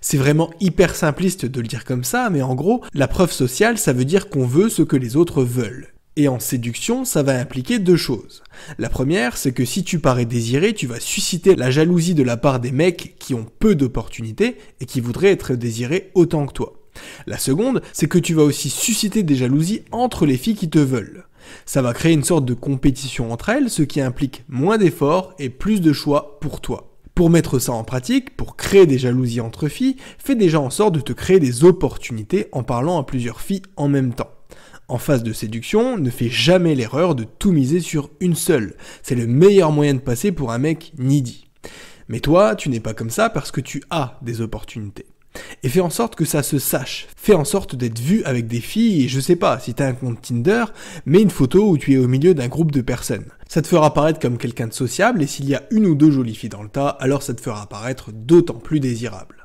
C'est vraiment hyper simpliste de le dire comme ça, mais en gros, la preuve sociale, ça veut dire qu'on veut ce que les autres veulent. Et en séduction, ça va impliquer deux choses. La première, c'est que si tu parais désiré, tu vas susciter la jalousie de la part des mecs qui ont peu d'opportunités et qui voudraient être désirés autant que toi. La seconde, c'est que tu vas aussi susciter des jalousies entre les filles qui te veulent. Ça va créer une sorte de compétition entre elles, ce qui implique moins d'efforts et plus de choix pour toi. Pour mettre ça en pratique, pour créer des jalousies entre filles, fais déjà en sorte de te créer des opportunités en parlant à plusieurs filles en même temps. En phase de séduction, ne fais jamais l'erreur de tout miser sur une seule. C'est le meilleur moyen de passer pour un mec needy. Mais toi, tu n'es pas comme ça parce que tu as des opportunités. Et fais en sorte que ça se sache. Fais en sorte d'être vu avec des filles, et je sais pas si t'as un compte Tinder, mais une photo où tu es au milieu d'un groupe de personnes ça te fera apparaître comme quelqu'un de sociable et s'il y a une ou deux jolies filles dans le tas, alors ça te fera apparaître d'autant plus désirable.